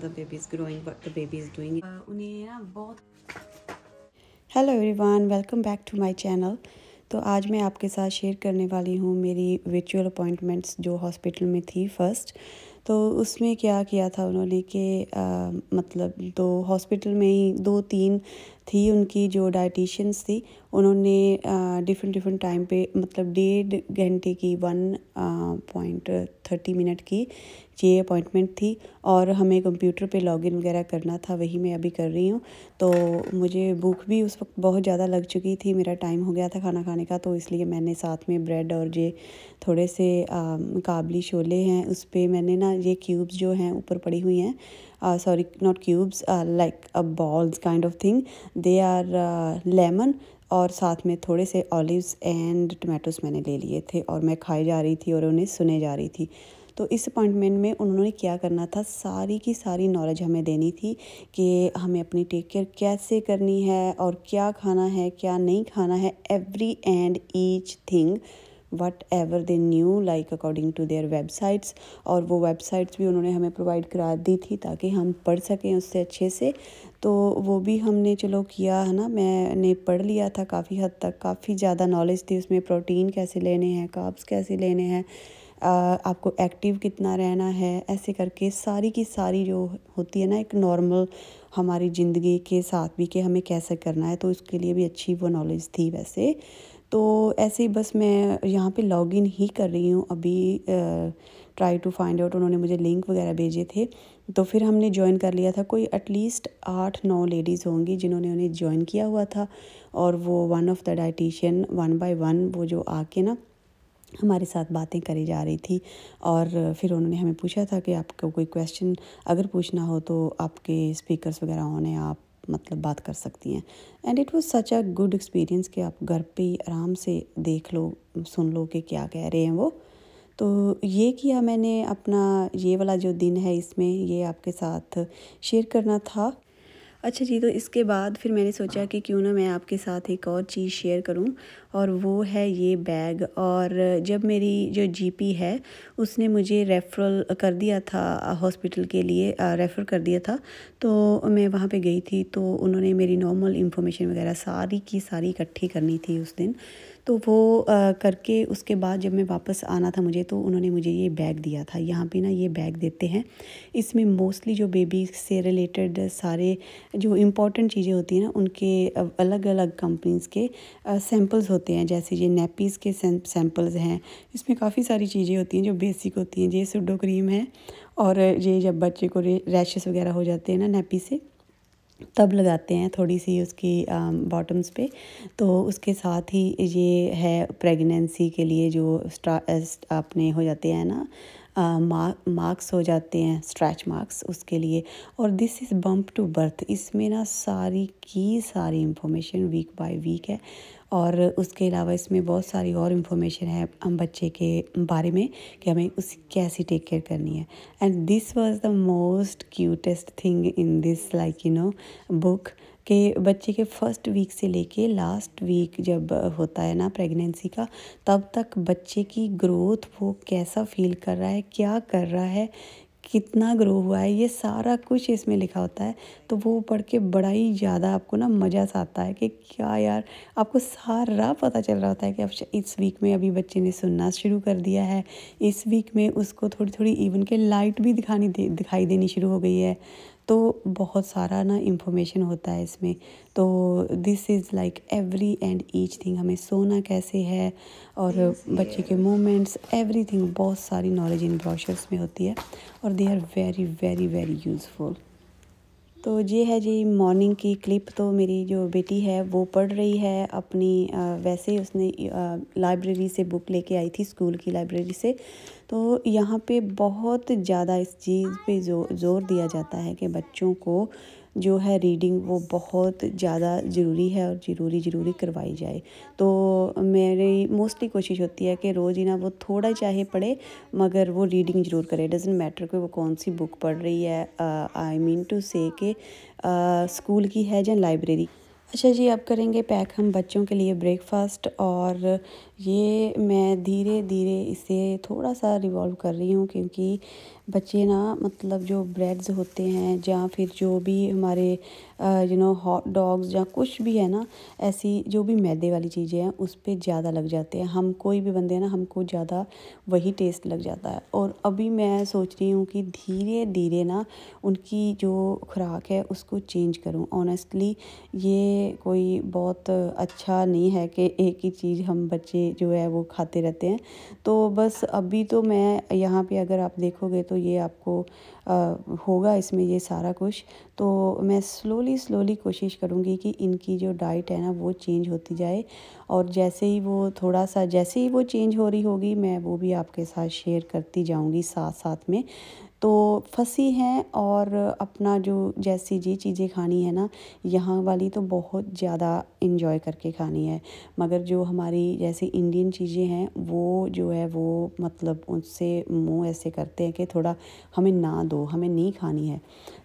the baby is growing what the baby is doing उन्हें ना बहुत hello everyone welcome back to my channel तो आज मैं आपके साथ शेयर करने वाली हूँ मेरी वर्चुअल अपॉइंटमेंट्स जो हॉस्पिटल में थी फ़र्स्ट तो उसमें क्या किया था उन्होंने कि uh, मतलब दो हॉस्पिटल में ही दो तीन थी उनकी जो डाइटिशियंस थी उन्होंने डिफरेंट डिफरेंट टाइम पे मतलब डेढ़ घंटे की वन पॉइंट थर्टी मिनट की ये अपॉइंटमेंट थी और हमें कंप्यूटर पे लॉगिन वगैरह करना था वही मैं अभी कर रही हूँ तो मुझे भूख भी उस वक्त बहुत ज़्यादा लग चुकी थी मेरा टाइम हो गया था खाना खाने का तो इसलिए मैंने साथ में ब्रेड और ये थोड़े से काबली छोले हैं उस पर मैंने ना ये क्यूब्स जो हैं ऊपर पड़ी हुई हैं Uh, sorry not cubes uh, like a balls kind of thing they are uh, lemon और साथ में थोड़े से ऑलिव्स एंड टमाटोस मैंने ले लिए थे और मैं खाई जा रही थी और उन्हें सुने जा रही थी तो इस अपॉइंटमेंट में उन्होंने क्या करना था सारी की सारी नॉलेज हमें देनी थी कि हमें अपनी टेक केयर कैसे करनी है और क्या खाना है क्या नहीं खाना है every and each thing whatever they knew like according to their websites और वो वेबसाइट्स भी उन्होंने हमें प्रोवाइड करा दी थी ताकि हम पढ़ सकें उससे अच्छे से तो वो भी हमने चलो किया है ना मैंने पढ़ लिया था काफ़ी हद तक काफ़ी ज़्यादा नॉलेज थी उसमें प्रोटीन कैसे लेने हैं काप्स कैसे लेने हैं आपको एक्टिव कितना रहना है ऐसे करके सारी की सारी जो होती है ना एक नॉर्मल हमारी ज़िंदगी के साथ भी कि हमें कैसे करना है तो उसके लिए भी अच्छी वो नॉलेज थी वैसे तो ऐसे ही बस मैं यहाँ पे लॉगिन ही कर रही हूँ अभी ट्राई टू फाइंड आउट उन्होंने मुझे लिंक वगैरह भेजे थे तो फिर हमने ज्वाइन कर लिया था कोई एटलीस्ट आठ नौ लेडीज़ होंगी जिन्होंने उन्हें ज्वाइन किया हुआ था और वो one of the dietitian one by one वो जो आके ना हमारे साथ बातें करी जा रही थी और फिर उन्होंने हमें पूछा था कि आपको कोई क्वेश्चन अगर पूछना हो तो आपके स्पीकर्स वगैरह ऑन है आप मतलब बात कर सकती हैं and it was such a good experience कि आप घर पे ही आराम से देख लो सुन लो कि क्या कह रहे हैं वो तो ये किया मैंने अपना ये वाला जो दिन है इसमें ये आपके साथ शेयर करना था अच्छा जी तो इसके बाद फिर मैंने सोचा कि क्यों ना मैं आपके साथ एक और चीज़ शेयर करूं और वो है ये बैग और जब मेरी जो जीपी है उसने मुझे रेफ़रल कर दिया था हॉस्पिटल के लिए रेफ़र कर दिया था तो मैं वहाँ पे गई थी तो उन्होंने मेरी नॉर्मल इंफॉर्मेशन वगैरह सारी की सारी इकट्ठी करनी थी उस दिन तो वो आ, करके उसके बाद जब मैं वापस आना था मुझे तो उन्होंने मुझे ये बैग दिया था यहाँ पे ना ये बैग देते हैं इसमें मोस्टली जो बेबी से रिलेटेड सारे जो इम्पोर्टेंट चीज़ें होती हैं ना उनके अलग अलग कंपनीज़ के सैम्पल्स होते हैं जैसे ये नेपीज़ के सैम्पल्स हैं इसमें काफ़ी सारी चीज़ें होती हैं जो बेसिक होती हैं ये सुडो क्रीम है और ये जब बच्चे को रैशेस वगैरह हो जाते हैं ना नेपी से तब लगाते हैं थोड़ी सी उसकी बॉटम्स पे तो उसके साथ ही ये है प्रेगनेंसी के लिए जो अपने हो जाते हैं ना मार्क्स हो जाते हैं स्ट्रैच मार्क्स उसके लिए और this is bump to birth इसमें ना सारी की सारी इंफॉर्मेशन वीक बाय वीक है और उसके अलावा इसमें बहुत सारी और इन्फॉर्मेशन है हम बच्चे के बारे में कि हमें उस कैसी टेक केयर करनी है and this was the most cutest thing in this like you know book कि बच्चे के फर्स्ट वीक से लेके लास्ट वीक जब होता है ना प्रेगनेंसी का तब तक बच्चे की ग्रोथ वो कैसा फील कर रहा है क्या कर रहा है कितना ग्रो हुआ है ये सारा कुछ इसमें लिखा होता है तो वो पढ़ के बड़ा ही ज़्यादा आपको ना मज़ा सा आता है कि क्या यार आपको सारा पता चल रहा होता है कि अब इस वीक में अभी बच्चे ने सुनना शुरू कर दिया है इस वीक में उसको थोड़ी थोड़ी इवन के लाइट भी दिखानी दे दिखाई देनी शुरू हो गई है तो बहुत सारा ना इंफॉर्मेशन होता है इसमें तो this is like every and each thing हमें सोना कैसे है और बच्चे के मोमेंट्स एवरीथिंग बहुत सारी नॉलेज इन ब्रॉशर्स में होती है और they are very very very useful तो ये है जी मॉर्निंग की क्लिप तो मेरी जो बेटी है वो पढ़ रही है अपनी वैसे उसने लाइब्रेरी से बुक लेके आई थी स्कूल की लाइब्रेरी से तो यहाँ पे बहुत ज़्यादा इस चीज़ पे जो जोर दिया जाता है कि बच्चों को जो है रीडिंग वो बहुत ज़्यादा ज़रूरी है और ज़रूरी ज़रूरी करवाई जाए तो मेरी मोस्टली कोशिश होती है कि रोज़ ही ना वो थोड़ा चाहे पढ़े मगर वो रीडिंग ज़रूर करे डजेंट मैटर कि वो कौन सी बुक पढ़ रही है आई मीन टू से कि स्कूल की है या लाइब्रेरी अच्छा जी अब करेंगे पैक हम बच्चों के लिए ब्रेकफास्ट और ये मैं धीरे धीरे इसे थोड़ा सा रिवॉल्व कर रही हूँ क्योंकि बच्चे ना मतलब जो ब्रेड्स होते हैं या फिर जो भी हमारे यू नो हॉट डॉग्स या कुछ भी है ना ऐसी जो भी मैदे वाली चीज़ें हैं उस पर ज़्यादा लग जाते हैं हम कोई भी बंदे ना हमको ज़्यादा वही टेस्ट लग जाता है और अभी मैं सोच रही हूँ कि धीरे धीरे ना उनकी जो खुराक है उसको चेंज करूँ ऑनेस्टली ये कोई बहुत अच्छा नहीं है कि एक ही चीज़ हम बच्चे जो है वो खाते रहते हैं तो बस अभी तो मैं यहाँ पे अगर आप देखोगे तो ये आपको आ, होगा इसमें ये सारा कुछ तो मैं स्लोली स्लोली कोशिश करूँगी कि इनकी जो डाइट है ना वो चेंज होती जाए और जैसे ही वो थोड़ा सा जैसे ही वो चेंज हो रही होगी मैं वो भी आपके साथ शेयर करती जाऊँगी साथ साथ में तो फंसी हैं और अपना जो जैसी जी चीज़ें खानी है ना यहाँ वाली तो बहुत ज़्यादा इन्जॉय करके खानी है मगर जो हमारी जैसे इंडियन चीज़ें हैं वो जो है वो मतलब उनसे मुंह ऐसे करते हैं कि थोड़ा हमें ना दो हमें नहीं खानी है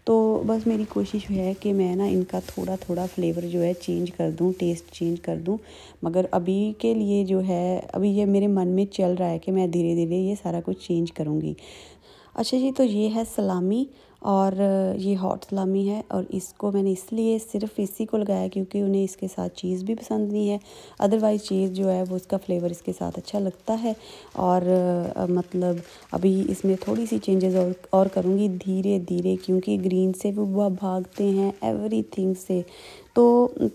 तो बस मेरी कोशिश है कि मैं ना इनका थोड़ा थोड़ा फ्लेवर जो है चेंज कर दूँ टेस्ट चेंज कर दूँ मगर अभी के लिए जो है अभी ये मेरे मन में चल रहा है कि मैं धीरे धीरे ये सारा कुछ चेंज करूँगी अच्छा जी तो ये है सलामी और ये हॉट सलामी है और इसको मैंने इसलिए सिर्फ इसी को लगाया क्योंकि उन्हें इसके साथ चीज़ भी पसंद नहीं है अदरवाइज़ चीज़ जो है वो उसका फ्लेवर इसके साथ अच्छा लगता है और मतलब अभी इसमें थोड़ी सी चेंजेस और और करूँगी धीरे धीरे क्योंकि ग्रीन से भी वह भागते हैं एवरी से तो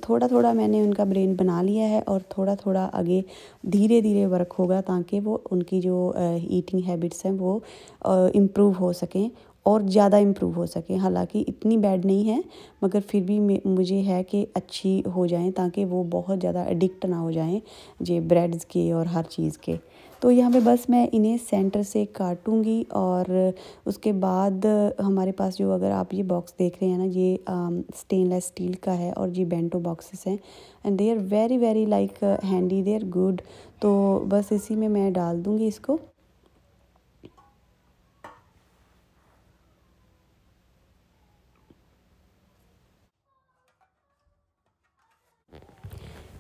थोड़ा थोड़ा मैंने उनका ब्रेन बना लिया है और थोड़ा थोड़ा आगे धीरे धीरे वर्क होगा ताकि वो उनकी जो ईटिंग हैबिट्स हैं वो इम्प्रूव हो सकें और ज़्यादा इम्प्रूव हो सके हालांकि इतनी बैड नहीं है मगर फिर भी मुझे है कि अच्छी हो जाएं ताकि वो बहुत ज़्यादा एडिक्ट ना हो जाएं ये ब्रेड्स के और हर चीज़ के तो यहाँ पे बस मैं इन्हें सेंटर से काटूंगी और उसके बाद हमारे पास जो अगर आप ये बॉक्स देख रहे हैं ना ये स्टेनलेस स्टील का है और ये बेंटो बॉक्सेस हैं and they are very very like handy they are good तो बस इसी में मैं डाल दूँगी इसको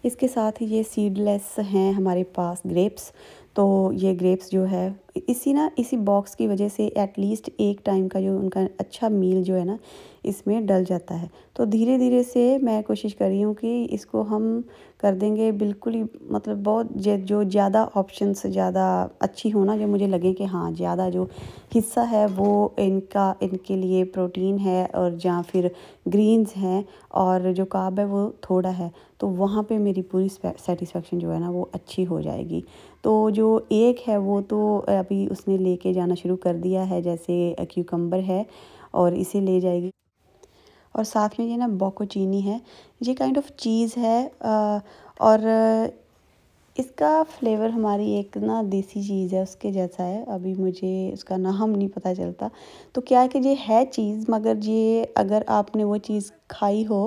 इसके साथ ही ये सीडलेस हैं हमारे पास ग्रेप्स तो ये ग्रेप्स जो है इसी ना इसी बॉक्स की वजह से एटलीस्ट एक टाइम का जो उनका अच्छा मील जो है ना इसमें डल जाता है तो धीरे धीरे से मैं कोशिश कर रही हूँ कि इसको हम कर देंगे बिल्कुल ही मतलब बहुत जो ज़्यादा ऑप्शन ज़्यादा अच्छी होना जो मुझे लगे कि हाँ ज़्यादा जो हिस्सा है वो इनका इनके लिए प्रोटीन है और जहाँ फिर ग्रीन्स हैं और जो काब है वो थोड़ा है तो वहाँ पे मेरी पूरी सेटिस्फेक्शन जो है ना वो अच्छी हो जाएगी तो जो एक है वो तो अभी उसने लेके जाना शुरू कर दिया है जैसे क्यूकम्बर है और इसे ले जाएगी और साथ में ये ना बोको चीनी है ये काइंड ऑफ चीज़ है और इसका फ्लेवर हमारी एक ना देसी चीज़ है उसके जैसा है अभी मुझे उसका नाम नहीं पता चलता तो क्या है कि ये है चीज़ मगर ये अगर आपने वो चीज़ खाई हो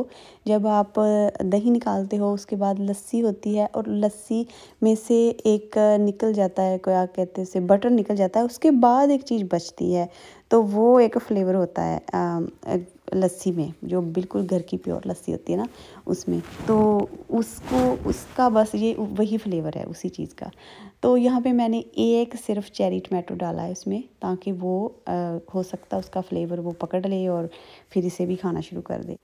जब आप दही निकालते हो उसके बाद लस्सी होती है और लस्सी में से एक निकल जाता है क्या कहते हैं उसे बटर निकल जाता है उसके बाद एक चीज़ बचती है तो वो एक फ़्लेवर होता है लस्सी में जो बिल्कुल घर की प्योर लस्सी होती है ना उसमें तो उसको उसका बस ये वही फ्लेवर है उसी चीज़ का तो यहाँ पे मैंने एक सिर्फ चेरी टमाटो डाला है उसमें ताकि वो आ, हो सकता उसका फ्लेवर वो पकड़ ले और फिर इसे भी खाना शुरू कर दे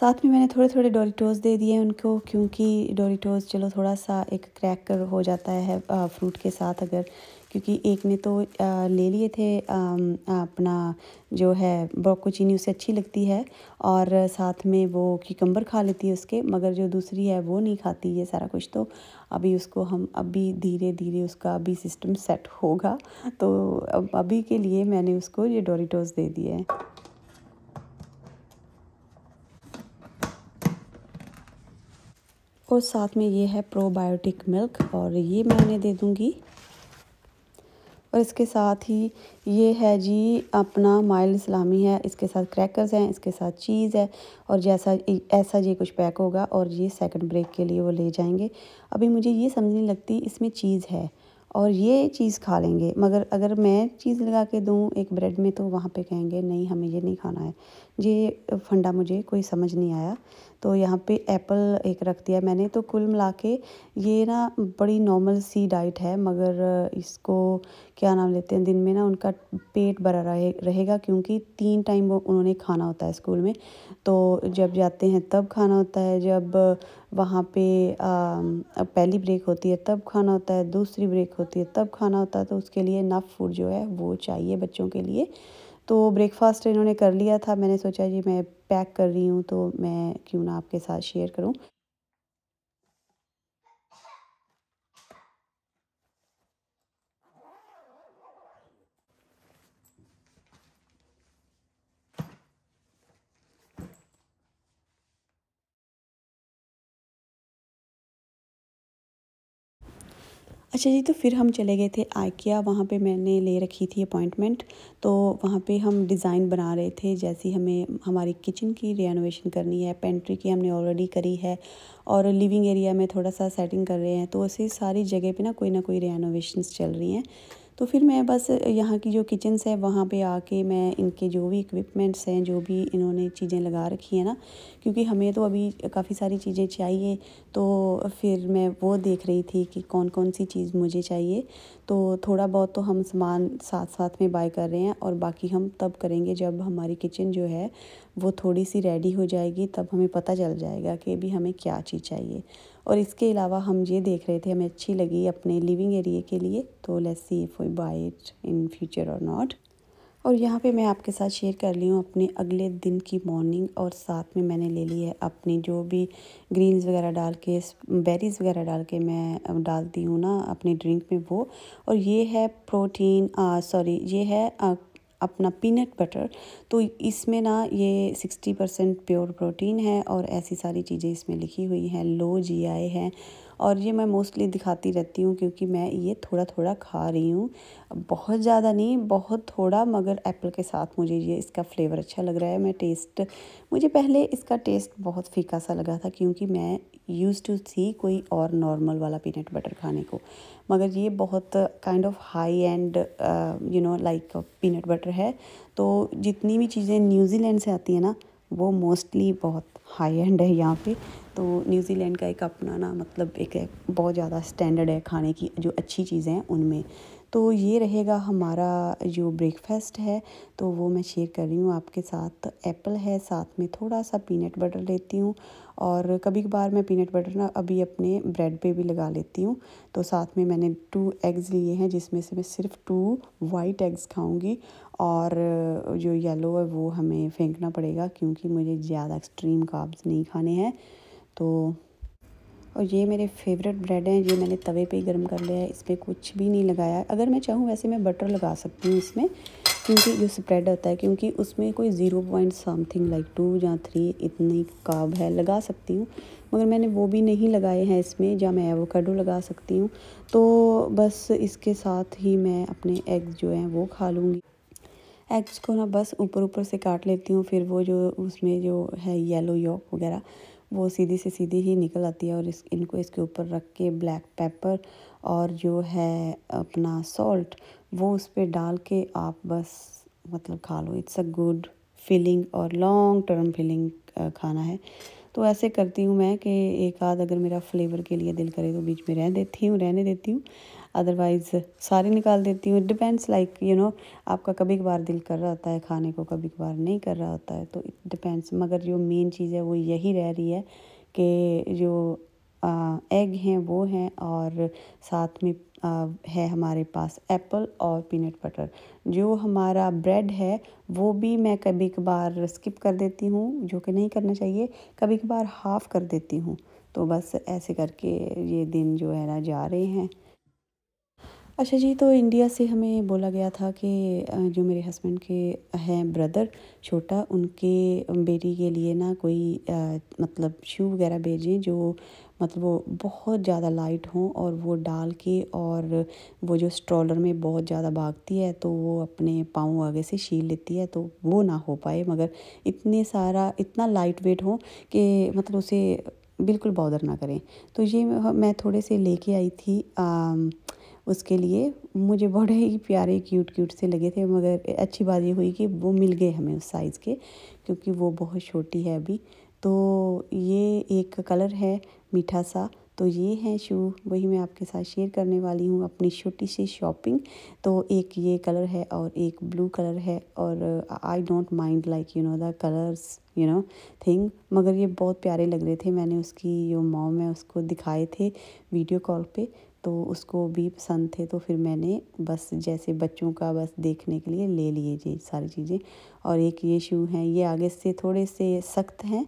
साथ में मैंने थोड़े थोड़े डोरीटोज़ दे दिए उनको क्योंकि डोरीटोज़ चलो थोड़ा सा एक क्रैकर हो जाता है फ्रूट के साथ अगर क्योंकि एक ने तो ले लिए थे अपना जो है ब्रोको चीनी उसे अच्छी लगती है और साथ में वो कीकम्बर खा लेती है उसके मगर जो दूसरी है वो नहीं खाती ये सारा कुछ तो अभी उसको हम अभी धीरे धीरे उसका अभी सिस्टम सेट होगा तो अभी के लिए मैंने उसको ये डोरीटोस दे दिए हैं और साथ में ये है प्रोबायोटिक मिल्क और ये मैंने दे दूँगी और इसके साथ ही ये है जी अपना माइल इस्लामी है इसके साथ क्रैकर्स हैं इसके साथ चीज़ है और जैसा ऐसा ये कुछ पैक होगा और ये सेकंड ब्रेक के लिए वो ले जाएंगे अभी मुझे ये समझ नहीं लगती इसमें चीज़ है और ये चीज़ खा लेंगे मगर अगर मैं चीज़ लगा के दूँ एक ब्रेड में तो वहाँ पे कहेंगे नहीं हमें ये नहीं खाना है ये फंडा मुझे कोई समझ नहीं आया तो यहाँ पे एप्पल एक रख दिया मैंने तो कुल मिला के ये ना बड़ी नॉर्मल सी डाइट है मगर इसको क्या नाम लेते हैं दिन में ना उनका पेट भरा रहे रहेगा क्योंकि तीन टाइम वो उन्होंने खाना होता है स्कूल में तो जब जाते हैं तब खाना होता है जब वहाँ पे आ, पहली ब्रेक होती है तब खाना होता है दूसरी ब्रेक होती है तब खाना होता है तो उसके लिए नफ फूड जो है वो चाहिए बच्चों के लिए तो ब्रेकफास्ट इन्होंने कर लिया था मैंने सोचा जी मैं पैक कर रही हूँ तो मैं क्यों ना आपके साथ शेयर करूँ अच्छा जी तो फिर हम चले गए थे आइकिया वहाँ पे मैंने ले रखी थी अपॉइंटमेंट तो वहाँ पे हम डिज़ाइन बना रहे थे जैसी हमें हमारी किचन की रेनोवेशन करनी है पेंट्री की हमने ऑलरेडी करी है और लिविंग एरिया में थोड़ा सा सेटिंग कर रहे हैं तो ऐसे सारी जगह पे ना कोई ना कोई रेनोवेशन चल रही हैं तो फिर मैं बस यहाँ की जो किचन्स है वहाँ पे आके मैं इनके जो भी इक्विपमेंट्स हैं जो भी इन्होंने चीज़ें लगा रखी हैं ना क्योंकि हमें तो अभी काफ़ी सारी चीज़ें चाहिए तो फिर मैं वो देख रही थी कि कौन कौन सी चीज़ मुझे चाहिए तो थोड़ा बहुत तो हम सामान साथ साथ में बाय कर रहे हैं और बाकी हम तब करेंगे जब हमारी किचन जो है वो थोड़ी सी रेडी हो जाएगी तब हमें पता चल जाएगा कि अभी हमें क्या चीज़ चाहिए और इसके अलावा हम ये देख रहे थे हमें अच्छी लगी अपने लिविंग एरिए के लिए तो let's see if we buy it in future or not और यहाँ पे मैं आपके साथ शेयर कर ली हूँ अपने अगले दिन की मॉर्निंग और साथ में मैंने ले ली है अपनी जो भी ग्रीन्स वगैरह डाल के बेरीज़ वगैरह डाल के मैं डालती हूँ ना अपने ड्रिंक में वो और ये है प्रोटीन सॉरी ये है अपना पीनट बटर तो इसमें ना ये सिक्सटी परसेंट प्योर प्रोटीन है और ऐसी सारी चीज़ें इसमें लिखी हुई हैं लो जी आई है और ये मैं मोस्टली दिखाती रहती हूँ क्योंकि मैं ये थोड़ा थोड़ा खा रही हूँ बहुत ज़्यादा नहीं बहुत थोड़ा मगर एप्पल के साथ मुझे ये इसका फ्लेवर अच्छा लग रहा है मैं टेस्ट मुझे पहले इसका टेस्ट बहुत फीका सा लगा था क्योंकि मैं यूज़ टू सी कोई और नॉर्मल वाला पीनट बटर खाने को मगर ये बहुत kind of high and you know like peanut butter है तो जितनी भी चीज़ें न्यूजीलैंड से आती हैं ना वो मोस्टली बहुत हाई एंड है यहाँ पे तो न्यूजीलैंड का एक अपना ना मतलब एक बहुत ज़्यादा स्टैंडर्ड है खाने की जो अच्छी चीज़ें हैं उनमें तो ये रहेगा हमारा जो ब्रेकफास्ट है तो वो मैं शेयर कर रही हूँ आपके साथ एप्पल है साथ में थोड़ा सा पीनट बटर लेती हूँ और कभी कभार मैं पीनट बटर ना अभी अपने ब्रेड पे भी लगा लेती हूँ तो साथ में मैंने टू एग्स लिए हैं जिसमें से मैं सिर्फ टू वाइट एग्स खाऊंगी और जो येलो है वो हमें फेंकना पड़ेगा क्योंकि मुझे ज़्यादा एक्सट्रीम काब्स नहीं खाने हैं तो और ये मेरे फेवरेट ब्रेड हैं ये मैंने तवे पे गर्म कर लिया है इसमें कुछ भी नहीं लगाया अगर मैं चाहूँ वैसे मैं बटर लगा सकती हूँ इसमें क्योंकि जो स्प्रेड होता है क्योंकि उसमें कोई zero point something like two या थ्री इतनी काब है लगा सकती हूँ मगर मैंने वो भी नहीं लगाए हैं इसमें जहाँ मैं एवोकाडो लगा सकती हूँ तो बस इसके साथ ही मैं अपने एग्स जो हैं वो खा लूँगी एग्स को ना बस ऊपर ऊपर से काट लेती हूँ फिर वो जो उसमें जो है येलो यॉक वगैरह वो सीधी से सीधी ही निकल आती है और इस इनको इसके ऊपर रख के ब्लैक पेपर और जो है अपना सॉल्ट वो उस पर डाल के आप बस मतलब खा लो इट्स अ गुड फीलिंग और लॉन्ग टर्म फीलिंग खाना है तो ऐसे करती हूँ मैं कि एक आध अगर मेरा फ्लेवर के लिए दिल करे तो बीच में रह देती हूँ रहने देती हूँ अदरवाइज़ सारे निकाल देती हूँ डिपेंड्स लाइक यू नो आपका कभी कभार दिल कर रहा होता है खाने को कभी कभार नहीं कर रहा होता है तो इट डिपेंड्स मगर जो मेन चीज़ है वो यही रह रही है कि जो एग हैं वो हैं और साथ में है हमारे पास एप्पल और पीनट बटर जो हमारा ब्रेड है वो भी मैं कभी कभार स्किप कर देती हूँ जो कि नहीं करना चाहिए कभी कभार हाफ़ कर देती हूँ तो बस ऐसे करके ये दिन जो है ना जा रहे हैं अच्छा जी तो इंडिया से हमें बोला गया था कि जो मेरे हस्बैंड के हैं ब्रदर छोटा उनके बेटी के लिए ना कोई आ, मतलब शू वगैरह भेजें जो मतलब वो बहुत ज़्यादा लाइट हों और वो डाल के और वो जो स्ट्रॉलर में बहुत ज़्यादा भागती है तो वो अपने पाँव आगे से छील लेती है तो वो ना हो पाए मगर इतने सारा इतना लाइट वेट हो कि मतलब उसे बिल्कुल बॉदर ना करें तो ये मैं थोड़े से लेके आई थी आ, उसके लिए मुझे बड़े ही प्यारे क्यूट क्यूट से लगे थे मगर अच्छी बात ये हुई कि वो मिल गए हमें उस साइज़ के क्योंकि वो बहुत छोटी है अभी तो ये एक कलर है मीठा सा तो ये हैं शू वही मैं आपके साथ शेयर करने वाली हूँ अपनी छोटी सी शॉपिंग तो एक ये कलर है और एक ब्लू कलर है और I don't mind like you know the colours you know thing मगर ये बहुत प्यारे लग रहे थे मैंने उसकी जो मॉम है उसको दिखाए थे वीडियो कॉल पे तो उसको भी पसंद थे तो फिर मैंने बस जैसे बच्चों का बस देखने के लिए ले लिए जी सारी चीज़ें और एक ये शू हैं ये आगे से थोड़े से सख्त हैं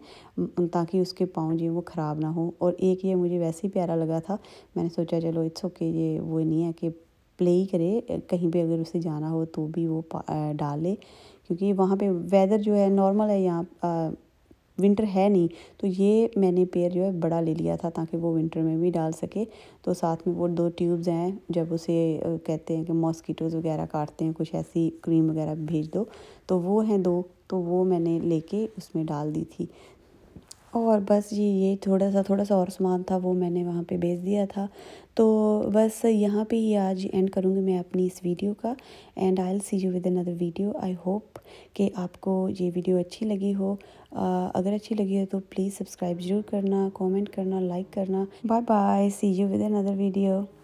ताकि उसके पाँव जो वो ख़राब ना हो और एक ये मुझे वैसे ही प्यारा लगा था मैंने सोचा चलो इट्स ओके ये वो नहीं है कि प्ले ही करे कहीं पे अगर उसे जाना हो तो भी वो डाले क्योंकि वहाँ पे वेदर जो है नॉर्मल है यहाँ विंटर है नहीं तो ये मैंने पेड़ जो है बड़ा ले लिया था ताकि वो विंटर में भी डाल सके तो साथ में वो दो ट्यूब्स हैं जब उसे कहते हैं कि मॉस्कीटोज़ वगैरह काटते हैं कुछ ऐसी क्रीम वगैरह भेज दो तो वो हैं दो तो वो मैंने लेके उसमें डाल दी थी और बस ये ये थोड़ा सा थोड़ा सा और सामान था वो मैंने वहाँ पे भेज दिया था तो बस यहाँ पे ही आज एंड करूँगी मैं अपनी इस वीडियो का end I'll see you with another video I hope कि आपको ये वीडियो अच्छी लगी हो आ, अगर अच्छी लगी हो तो प्लीज़ सब्सक्राइब ज़रूर करना कमेंट करना लाइक करना bye bye see you with another video